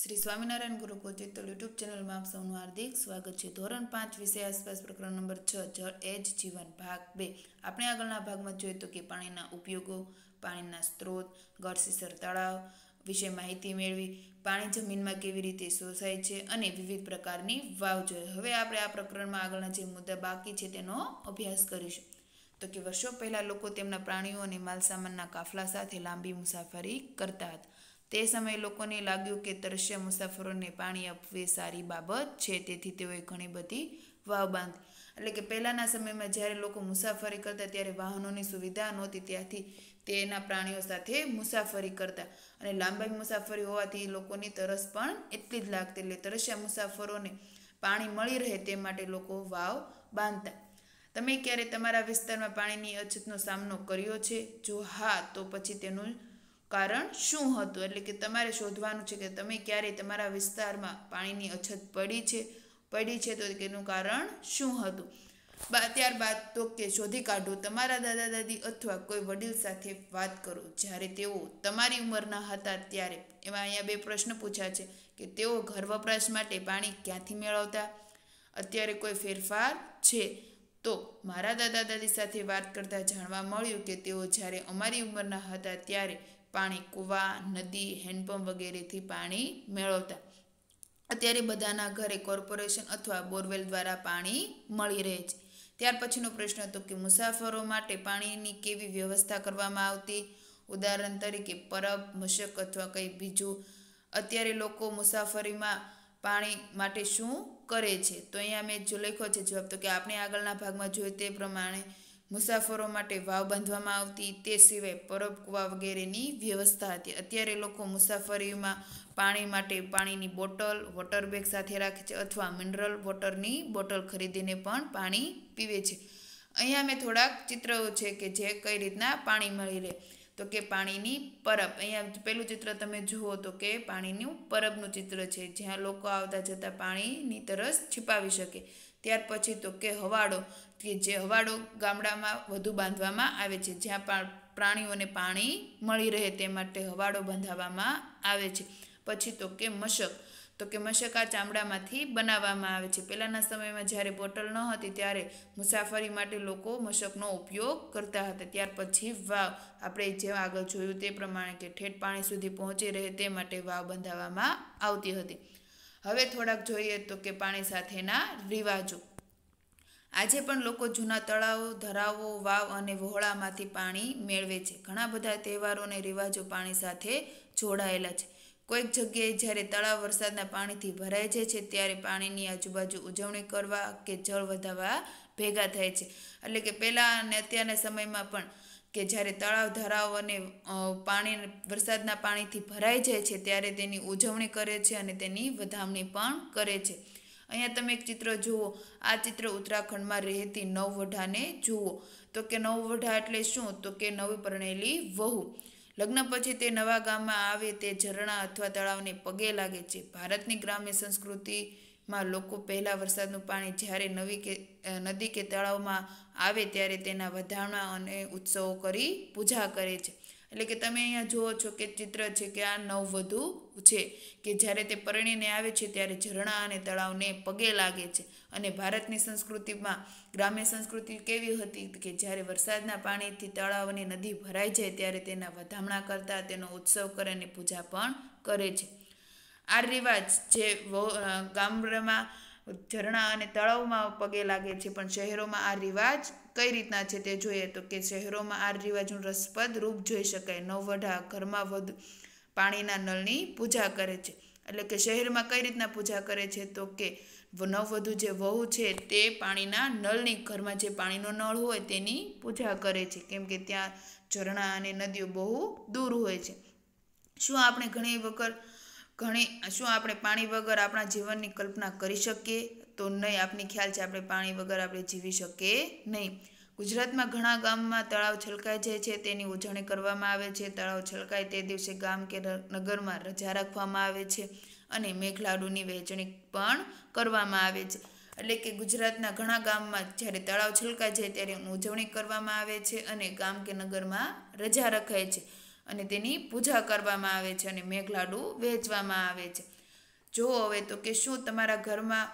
Shri Swaminarayan Gurukul Chittol YouTube ચેનલમાં આપ સૌનું હાર્દિક સ્વાગત છે ધોરણ પાંચ વિષય આસપાસ પ્રકરણ નંબર છ જળ એજ જીવન ભાગ બે આપણે આગળના ભાગમાં જોઈએ તો કે પાણીના ઉપયોગો પાણીના સ્ત્રોત ગળસીસર તળાવ વિશે માહિતી મેળવી પાણી જમીનમાં કેવી રીતે શોષાય છે અને વિવિધ પ્રકારની વાવ જોઈએ હવે આપણે આ પ્રકરણમાં આગળના જે મુદ્દા બાકી છે તેનો અભ્યાસ કરીશું તો કે વર્ષો પહેલાં લોકો તેમના પ્રાણીઓ અને માલસામાનના કાફલા સાથે લાંબી મુસાફરી કરતા હતા તે સમયે લોકોને લાગ્યું કે તરસ્યા મુસાફરોને પાણી આપવી સારી બાબત છે તેથી તેઓએ ઘણી બધી વાવ બાંધી એટલે કે પહેલાંના સમયમાં જ્યારે લોકો મુસાફરી કરતા ત્યારે વાહનોની સુવિધા નહોતી ત્યાંથી તેના પ્રાણીઓ સાથે મુસાફરી કરતા અને લાંબાઈ મુસાફરી હોવાથી લોકોની તરસ પણ એટલી જ લાગતી એટલે તરસ્યા મુસાફરોને પાણી મળી રહે તે માટે લોકો વાવ બાંધતા તમે ક્યારે તમારા વિસ્તારમાં પાણીની અછતનો સામનો કર્યો છે જો હા તો પછી તેનું કારણ શું હતું એટલે કે તમારે શોધવાનું છે કે તમે ક્યારે તમારા વિસ્તારમાં પાણીની અછત પડી છે પડી છે તો તેનું કારણ શું હતું ત્યારબાદ તો કે શોધી કાઢો તમારા દાદા દાદી અથવા કોઈ વડીલ સાથે વાત કરો જ્યારે તેઓ તમારી ઉંમરના હતા ત્યારે એમાં અહીંયા બે પ્રશ્ન પૂછ્યા છે કે તેઓ ઘર વપરાશ માટે પાણી ક્યાંથી મેળવતા અત્યારે કોઈ ફેરફાર છે તો મારા દાદા દાદી સાથે વાત કરતા જાણવા મળ્યું કે તેઓ જ્યારે અમારી ઉંમરના હતા ત્યારે પાણી કૂવા નદી હેન્ડપંપ વગેરેથી પાણી મેળવતા અત્યારે બધાના ઘરે કોર્પોરેશન અથવા બોરવેલ દ્વારા પાણી મળી રહે છે ત્યાર પછીનો પ્રશ્ન હતો કે મુસાફરો માટે પાણીની કેવી વ્યવસ્થા કરવામાં આવતી ઉદાહરણ તરીકે પરબ મશક અથવા કંઈ બીજું અત્યારે લોકો મુસાફરીમાં પાણી માટે શું કરે છે તો અહીંયા મેં જો છે જવાબ તો કે આપણે આગળના ભાગમાં જોઈએ તે પ્રમાણે મુસાફરો માટે વાવ બાંધવામાં આવતી તે સિવાય પરબ કુવા વગેરેની વ્યવસ્થા હતી અત્યારે લોકો મુસાફરીમાં પાણી માટે પાણીની બોટલ વોટર બેગ સાથે રાખે છે અથવા મિનરલ વોટરની બોટલ ખરીદીને પણ પાણી પીવે છે અહીંયા મેં થોડાક ચિત્રો છે કે જે કઈ રીતના પાણી મળી રહે તો કે પાણીની પરબ અહીંયા પહેલું ચિત્ર તમે જુઓ તો કે પાણીનું પરબનું ચિત્ર છે જ્યાં લોકો આવતા જતાં પાણીની તરસ છિપાવી શકે ત્યાર પછી તો કે હવાડો કે જે હવાડો ગામડામાં વધુ બાંધવામાં આવે છે જ્યાં પણ પ્રાણીઓને પાણી મળી રહે તે માટે હવાડો બંધાવવામાં આવે છે પછી તો કે મશક તો કે મશક આ ચામડામાંથી બનાવવામાં આવે છે પહેલાંના સમયમાં જ્યારે બોટલ ન હતી ત્યારે મુસાફરી માટે લોકો મશકનો ઉપયોગ કરતા હતા ત્યાર પછી વાવ આપણે જે આગળ જોયું તે પ્રમાણે કે ઠેઠ પાણી સુધી પહોંચી રહે તે માટે વાવ બંધાવવામાં આવતી હતી હવે થોડાક જોઈએ તો કે પાણી સાથેના રિવાજો આજે પણ લોકો જૂના તળાવો ધરાવો વાવ અને વહોળામાંથી પાણી મેળવે છે ઘણા બધા તહેવારો અને રિવાજો પાણી સાથે જોડાયેલા છે કોઈક જગ્યાએ જ્યારે તળાવ વરસાદના પાણીથી ભરાઈ જાય છે ત્યારે પાણીની આજુબાજુ ઉજવણી કરવા કે જળ વધારવા ભેગા થાય છે એટલે કે પહેલાં અને અત્યારના સમયમાં પણ કે જ્યારે તળાવ ધરાવ અને પાણી વરસાદના પાણીથી ભરાઈ જાય છે ત્યારે તેની ઉજવણી કરે છે અને તેની વધામણી પણ કરે છે અહીંયા તમે એક ચિત્ર જુઓ આ ચિત્ર ઉત્તરાખંડમાં રહેતી નવવઢાને જુઓ તો કે નવવઢા એટલે શું તો કે નવી પરણેલી વહુ લગ્ન પછી તે નવા ગામમાં આવે તે ઝરણા અથવા તળાવને પગે લાગે છે ભારતની ગ્રામ્ય સંસ્કૃતિ માં લોકો પહેલાં વરસાદનું પાણી જ્યારે નવી કે નદી કે તળાવમાં આવે ત્યારે તેના વધામણા અને ઉત્સવો કરી પૂજા કરે છે એટલે કે તમે અહીંયા જુઓ છો કે ચિત્ર છે કે આ નવવધુ છે કે જ્યારે તે પરણીને આવે છે ત્યારે ઝરણા અને તળાવને પગે લાગે છે અને ભારતની સંસ્કૃતિમાં ગ્રામ્ય સંસ્કૃતિ કેવી હતી કે જ્યારે વરસાદના પાણીથી તળાવ અને નદી ભરાઈ જાય ત્યારે તેના વધામણા કરતાં તેનો ઉત્સવ કરે અને પૂજા પણ કરે છે આ રિવાજ જે ગામડામાં ઝરણા અને તળાવમાં પગે લાગે છે પણ શહેરોમાં આ રિવાજ કઈ રીતના છે તે જોઈએ તો કે શહેરોમાં આ રિવાજનું રસપ્રદ રૂપ જોઈ શકાય નવવઢા ઘરમાં વધુ પાણીના નળની પૂજા કરે છે એટલે કે શહેરમાં કઈ રીતના પૂજા કરે છે તો કે નવવધુ જે વહુ છે તે પાણીના નળની ઘરમાં જે પાણીનો નળ હોય તેની પૂજા કરે છે કેમ કે ત્યાં ઝરણા અને નદીઓ બહુ દૂર હોય છે શું આપણે ઘણી વખત ઘણી શું આપણે પાણી વગર આપણા જીવનની કલ્પના કરી શકીએ તો નહીં આપની ખ્યાલ છે આપણે પાણી વગર આપણે જીવી શકીએ નહીં ગુજરાતમાં ઘણા ગામમાં તળાવ છલકાઈ જાય છે તેની ઉજવણી કરવામાં આવે છે તળાવ છલકાય તે દિવસે ગામ કે નગરમાં રજા રાખવામાં આવે છે અને મેઘલાડુની વહેંચણી પણ કરવામાં આવે છે એટલે કે ગુજરાતના ઘણા ગામમાં જ્યારે તળાવ છલકાઈ જાય ત્યારે ઉજવણી કરવામાં આવે છે અને ગામ કે નગરમાં રજા રખાય છે અને તેની પૂજા કરવામાં આવે છે અને મેઘલાડુ વહેંચવામાં આવે છે જો હવે તો કે શું તમારા ઘરમાં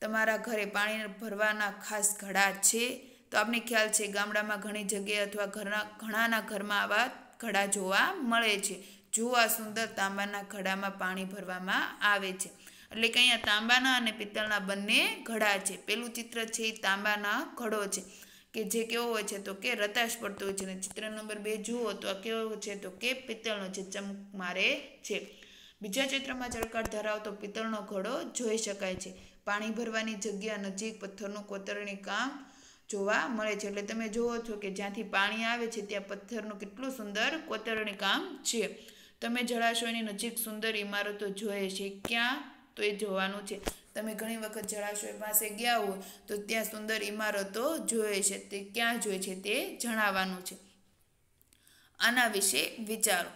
તમારા ઘરે પાણી ભરવાના ખાસ ઘડા છે તો આપને ખ્યાલ છે ગામડામાં ઘણી જગ્યાએ અથવા ઘરના ઘણાના ઘરમાં આવા ઘડા જોવા મળે છે જો આ સુંદર તાંબાના ઘડામાં પાણી ભરવામાં આવે છે એટલે કે અહીંયા તાંબાના અને પિત્તળના બંને ઘડા છે પેલું ચિત્ર છે એ તાંબાના ઘડો છે કે જે કેવો હોય છે તો કે રતાશ પડતો હોય છે અને ચિત્ર નંબર બે જુઓ તો આ કેવો છે તો કે પિત્તળનો જે ચમક મારે છે બીજા ચિત્રમાં ચળકાટ ધરાવતો પિત્તળનો ઘડો જોઈ શકાય છે પાણી ભરવાની જગ્યા નજીક પથ્થરનું કોતરણી કામ જોવા મળે છે એટલે તમે જુઓ છો કે જ્યાંથી પાણી આવે છે ત્યાં પથ્થરનું કેટલું સુંદર કોતરણી કામ છે તમે જળાશયની નજીક સુંદર ઇમારતો જોઈએ છે ક્યાં તો એ જોવાનું છે તમે ઘણી વખત જળાશય પાસે ગયા હો તો ત્યાં સુંદર ઇમારતો જોઈએ છે તે ક્યાં જોઈએ છે તે જણાવવાનું છે આના વિશે વિચારો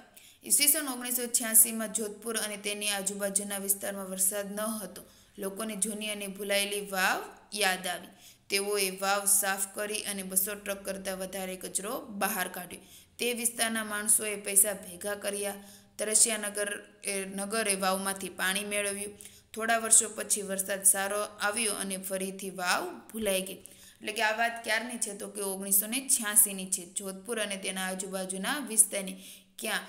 ઈસવીસન ઓગણીસો છ્યાસીમાં જોધપુર અને તેની આજુબાજુના વિસ્તારમાં વરસાદ ન હતો લોકોને જૂની અને ભૂલાયેલી વાવ યાદ આવી તેઓએ વાવ સાફ કરી અને બસો ટ્રક કરતાં વધારે કચરો બહાર કાઢ્યો તે વિસ્તારના માણસોએ પૈસા ભેગા કર્યા તરસિયા નગર નગરે વાવમાંથી પાણી મેળવ્યું થોડા વર્ષો પછી વરસાદ સારો આવ્યો અને ફરીથી વાવ ભૂલાઈ ગઈ એટલે કે આ વાત ક્યારની છે તો કે ઓગણીસો ને છ્યાસીની છે જોધપુર અને તેના આજુબાજુના વિસ્તારની ક્યાં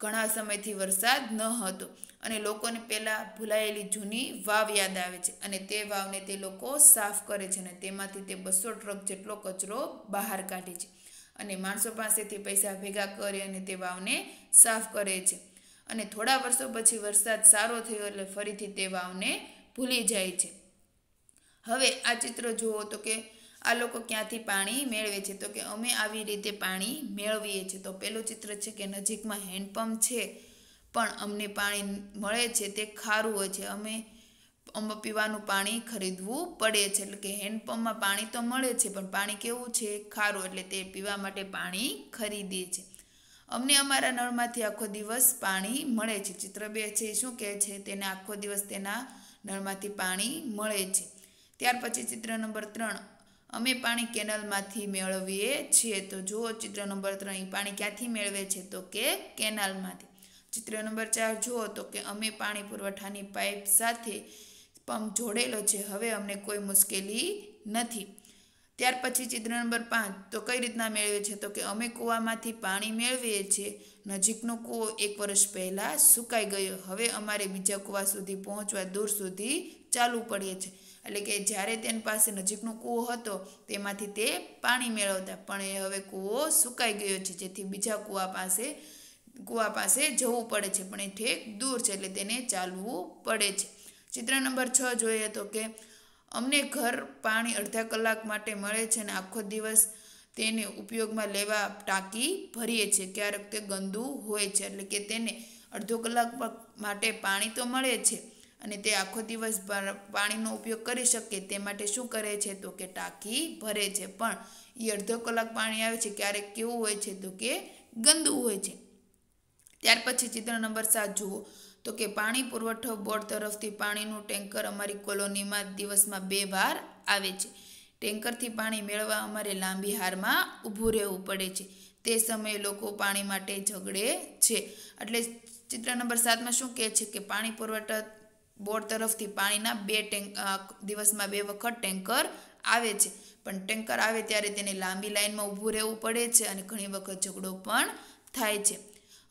ઘણા સમયથી વરસાદ ન હતો અને લોકોને પહેલાં ભૂલાયેલી જૂની વાવ યાદ આવે છે અને તે વાવને તે લોકો સાફ કરે છે અને તેમાંથી તે બસો ટ્રક જેટલો કચરો બહાર કાઢે છે અને માણસો પાસેથી પૈસા ભેગા કરી અને તે વાવને સાફ કરે છે અને થોડા વર્ષો પછી વરસાદ સારો થયો એટલે ફરીથી તે વાવને ભૂલી જાય છે હવે આ ચિત્ર જુઓ તો કે આ લોકો ક્યાંથી પાણી મેળવે છે તો કે અમે આવી રીતે પાણી મેળવીએ છીએ તો પેલું ચિત્ર છે કે નજીકમાં હેન્ડપંપ છે પણ અમને પાણી મળે છે તે ખારું હોય છે અમે અમે પીવાનું પાણી ખરીદવું પડે છે એટલે કે હેન્ડપંપમાં પાણી તો મળે છે પણ પાણી કેવું છે ખારું એટલે તે પીવા માટે પાણી ખરીદીએ છે અમને અમારા નળમાંથી આખો દિવસ પાણી મળે છે ચિત્ર બે છે શું કહે છે તેને આખો દિવસ તેના નળમાંથી પાણી મળે છે ત્યાર પછી ચિત્ર નંબર ત્રણ અમે પાણી કેનાલમાંથી મેળવીએ છીએ તો જુઓ ચિત્ર નંબર ત્રણ એ પાણી ક્યાંથી મેળવે છે તો કે કેનાલમાંથી ચિત્ર નંબર ચાર જુઓ તો કે અમે પાણી પુરવઠાની પાઇપ સાથે પંપ જોડેલો છે હવે અમને કોઈ મુશ્કેલી નથી ત્યાર પછી ચિત્ર નંબર પાંચ તો કઈ રીતના મેળવે છે તો કે અમે કૂવામાંથી પાણી મેળવીએ છીએ નજીકનો કૂવો એક વર્ષ પહેલાં સુકાઈ ગયો હવે અમારે બીજા કૂવા સુધી પહોંચવા દૂર સુધી ચાલવું પડે છે એટલે કે જ્યારે તેની પાસે નજીકનો કૂવો હતો તેમાંથી તે પાણી મેળવતા પણ એ હવે કૂવો સુકાઈ ગયો છે જેથી બીજા કૂવા પાસે કૂવા પાસે જવું પડે છે પણ એ ઠેક દૂર છે એટલે તેને ચાલવું પડે છે ચિત્ર નંબર છ જોઈએ તો કે અમને ઘર પાણી અડધા કલાક માટે મળે છે અને આખો દિવસ તેને ઉપયોગમાં લેવા ટાંકી ભરીએ છીએ ક્યારેક તે ગંદુ હોય છે એટલે કે તેને અડધો કલાક માટે પાણી તો મળે છે અને તે આખો દિવસ પાણીનો ઉપયોગ કરી શકે તે માટે શું કરે છે તો કે ટાંકી ભરે છે પણ એ અડધો કલાક પાણી આવે છે ક્યારેક કેવું હોય છે તો કે ગંદુ હોય છે ત્યાર પછી ચિત્ર નંબર સાત જુઓ તો કે પાણી પુરવઠો બોર્ડ તરફથી પાણીનું ટેન્કર અમારી કોલોનીમાં દિવસમાં બે વાર આવે છે ટેન્કરથી પાણી મેળવવા અમારે લાંબી હારમાં ઊભું રહેવું પડે છે તે સમયે લોકો પાણી માટે ઝઘડે છે એટલે ચિત્ર નંબર સાતમાં શું કહે છે કે પાણી પુરવઠા બોર્ડ તરફથી પાણીના બે ટેન્ક દિવસમાં બે વખત ટેન્કર આવે છે પણ ટેન્કર આવે ત્યારે તેને લાંબી લાઇનમાં ઊભું રહેવું પડે છે અને ઘણી વખત ઝઘડો પણ થાય છે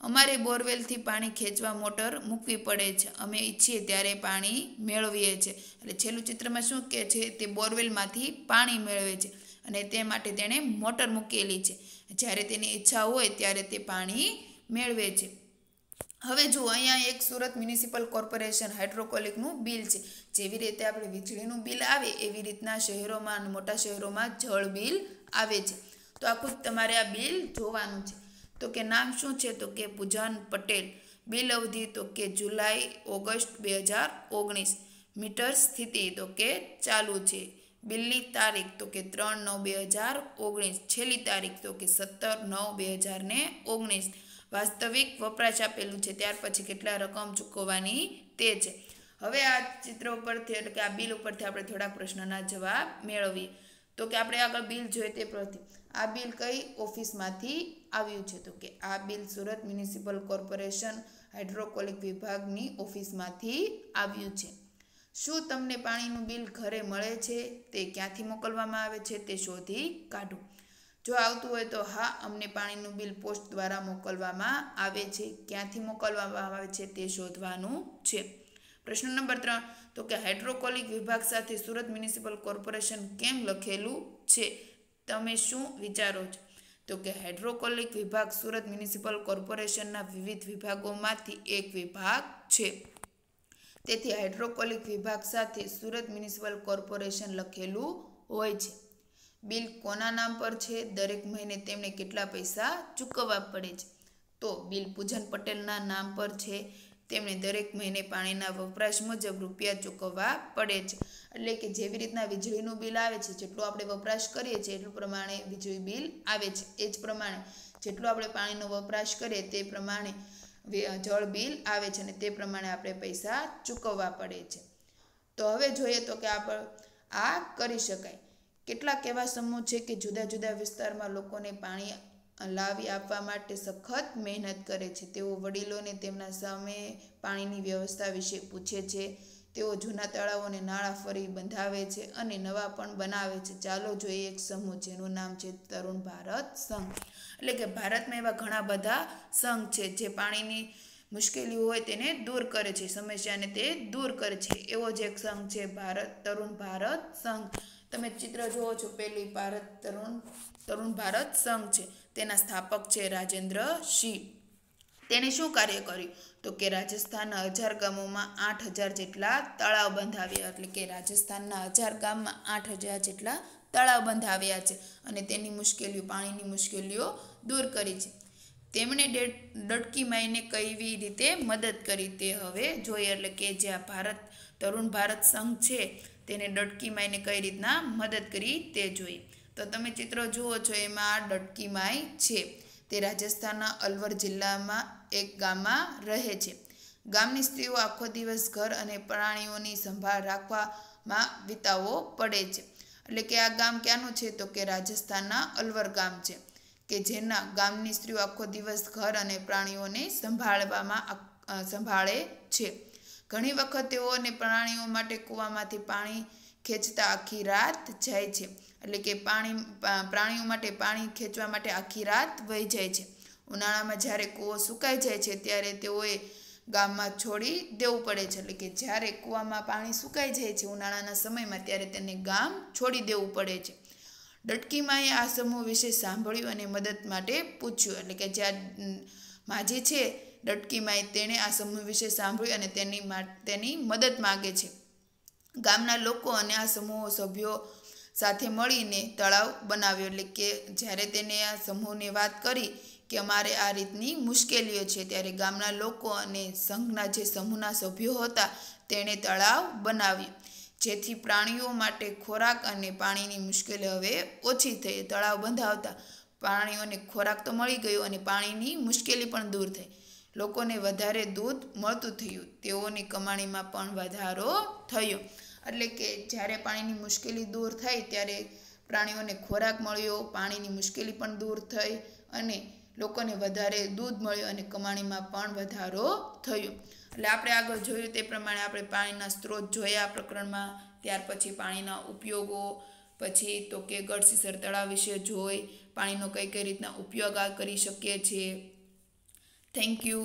અમારે બોરવેલથી પાણી ખેંચવા મોટર મૂકવી પડે છે અમે ઈચ્છીએ ત્યારે પાણી મેળવીએ છીએ એટલે છેલ્લું ચિત્રમાં શું કહે છે તે બોરવેલમાંથી પાણી મેળવે છે અને તે માટે તેણે મોટર મૂકેલી છે જ્યારે તેની ઈચ્છા હોય ત્યારે તે પાણી મેળવે છે હવે જુઓ અહીંયા એક સુરત મ્યુનિસિપલ કોર્પોરેશન હાઇડ્રોકોલિકનું બિલ છે જેવી રીતે આપણે વીજળીનું બિલ આવે એવી રીતના શહેરોમાં અને મોટા શહેરોમાં જળ બિલ આવે છે તો આખું તમારે આ બિલ જોવાનું છે તો કે નામ શું છે તો કે પૂજાન પટેલ બિલ અવધિ તો કે જુલાઈ ઓગસ્ટ બે હજાર ઓગણીસ મીટર સ્થિતિ તો કે ચાલુ છે બિલની તારીખ તો કે ત્રણ નવ બે હજાર ઓગણીસ છેલ્લી તારીખ તો કે સત્તર નવ બે હજાર ને ઓગણીસ વાસ્તવિક વપરાશ આપેલું છે ત્યાર પછી કેટલા રકમ ચૂકવવાની તે છે હવે આ ચિત્ર ઉપરથી એટલે કે આ બિલ ઉપરથી આપણે થોડા પ્રશ્નના જવાબ મેળવીએ તો કે આપણે આગળ બિલ જોઈએ તે પરથી આ બિલ કઈ ઓફિસમાંથી આવ્યું છે તો કે આ bill Surat municipal corporation hydraulic વિભાગની ઓફિસમાંથી આવ્યું છે શું તમને પાણીનું બિલ ઘરે મળે છે તે ક્યાંથી મોકલવામાં આવે છે તે શોધી કાઢો જો આવતું હોય તો હા અમને પાણીનું બિલ પોસ્ટ દ્વારા મોકલવામાં આવે છે ક્યાંથી મોકલવામાં આવે છે તે શોધવાનું છે પ્રશ્ન નંબર ત્રણ તો કે હાઇડ્રોકોલિક વિભાગ સાથે સુરત મ્યુનિસિપલ કોર્પોરેશન કેમ લખેલું છે તમે શું વિચારો છો તો કે હાઇડ્રોકોલિક વિભાગ સુરત મ્યુનિસિપલ કોર્પોરેશનના વિવિધ વિભાગોમાંથી એક વિભાગ છે તેથી હાઇડ્રોકોલિક વિભાગ સાથે સુરત મ્યુનિસિપલ કોર્પોરેશન લખેલું હોય છે બિલ કોના નામ પર છે દરેક મહિને તેમણે કેટલા પૈસા ચૂકવવા પડે છે તો બિલ પૂજન પટેલના નામ પર છે તેમણે દરેક મહિને પાણીના વપરાશ મુજબ રૂપિયા ચૂકવવા પડે છે એટલે કે જેવી રીતના વીજળીનું બિલ આવે છે જેટલું આપણે વપરાશ કરીએ છીએ એટલું પ્રમાણે વીજળી બિલ આવે છે એ જ પ્રમાણે જેટલું આપણે પાણીનો વપરાશ કરીએ તે પ્રમાણે જળ બિલ આવે છે અને તે પ્રમાણે આપણે પૈસા ચૂકવવા પડે છે તો હવે જોઈએ તો કે આપણે આ કરી શકાય કેટલાક એવા સમૂહ છે કે જુદા જુદા વિસ્તારમાં લોકોને પાણી લાવી આપવા માટે સખત મહેનત કરે છે તેઓ વડીલોને તેમના સામે પાણીની વ્યવસ્થા વિશે પૂછે છે તેઓ જૂના તળાવોને નાળા ફરી બંધાવે છે અને નવા પણ બનાવે છે ચાલો જોઈએ એક સમૂહ જેનું નામ છે તરુણ ભારત સંઘ એટલે કે ભારતમાં એવા ઘણા બધા સંઘ છે જે પાણીની મુશ્કેલી હોય તેને દૂર કરે છે સમસ્યાને તે દૂર કરે છે એવો જ એક સંઘ છે ભારત તરુણ ભારત સંઘ તમે ચિત્ર જુઓ છો પહેલી ભારત તરુણ તરુણ ભારત સંઘ છે તેના સ્થાપક છે રાજેન્દ્ર સિંહ તેણે શું કાર્ય કર્યું તો કે રાજસ્થાનના હજાર ગામોમાં આઠ હજાર જેટલા તળાવ બંધાવ્યા એટલે કે રાજસ્થાનના હજાર ગામમાં આઠ હજાર જેટલા તળાવ બંધાવ્યા છે અને તેની મુશ્કેલીઓ પાણીની મુશ્કેલીઓ દૂર કરી છે તેમણે ડટકી માઈને કેવી રીતે મદદ કરી તે હવે જોઈએ એટલે કે જ્યાં ભારત તરુણ ભારત સંઘ છે તેને ડટકી માઈને કઈ રીતના મદદ કરી તે જોઈએ તો તમે ચિત્ર જુઓ છો એમાં ડટકી માય છે તે રાજસ્થાનના અલવર જિલ્લામાં એક ગામમાં રહે છે ગામની સ્ત્રીઓ આખો દિવસ ઘર અને પ્રાણીઓની સંભાળ રાખવામાં વિતાવો પડે છે એટલે કે આ ગામ ક્યાંનું છે તો કે રાજસ્થાનના અલવર ગામ છે કે જેના ગામની સ્ત્રીઓ આખો દિવસ ઘર અને પ્રાણીઓને સંભાળવામાં સંભાળે છે ઘણી વખત તેઓને પ્રાણીઓ માટે કૂવામાંથી પાણી ખેંચતા આખી રાત જાય છે એટલે કે પાણી પ્રાણીઓ માટે પાણી ખેંચવા માટે આખી રાત વહી જાય છે ઉનાળામાં જ્યારે કૂવો સુકાઈ જાય છે ત્યારે તેઓએ ગામમાં છોડી દેવું પડે છે એટલે કે જ્યારે કૂવામાં પાણી સુકાઈ જાય છે ઉનાળાના સમયમાં ત્યારે તેને ગામ છોડી દેવું પડે છે ડટકીમાંએ આ સમૂહ વિશે સાંભળ્યું અને મદદ માટે પૂછ્યું એટલે કે જ્યાં માજી છે ડટકીમાંએ તેણે આ સમૂહ વિશે સાંભળ્યું અને તેની તેની મદદ માગે છે ગામના લોકો અને આ સમૂહ સભ્યો સાથે મળીને તળાવ બનાવ્યો એટલે કે જ્યારે તેને આ સમૂહને વાત કરી કે અમારે આ રીતની મુશ્કેલીઓ છે ત્યારે ગામના લોકો અને સંઘના જે સમૂહના સભ્યો હતા તેણે તળાવ બનાવ્યું જેથી પ્રાણીઓ માટે ખોરાક અને પાણીની મુશ્કેલી હવે ઓછી થઈ તળાવ બંધાવતા પ્રાણીઓને ખોરાક તો મળી ગયો અને પાણીની મુશ્કેલી પણ દૂર થઈ લોકોને વધારે દૂધ મળતું થયું તેઓની કમાણીમાં પણ વધારો થયો એટલે કે જ્યારે પાણીની મુશ્કેલી દૂર થઈ ત્યારે પ્રાણીઓને ખોરાક મળ્યો પાણીની મુશ્કેલી પણ દૂર થઈ અને લોકોને વધારે દૂધ મળ્યું અને કમાણીમાં પણ વધારો થયો એટલે આપણે આગળ જોયું તે પ્રમાણે આપણે પાણીના સ્ત્રોત જોયા પ્રકરણમાં ત્યાર પછી પાણીના ઉપયોગો પછી તો કે ગઢસીસર તળાવ વિશે જોઈ પાણીનો કઈ કઈ રીતના ઉપયોગ કરી શકીએ છીએ થેન્ક યુ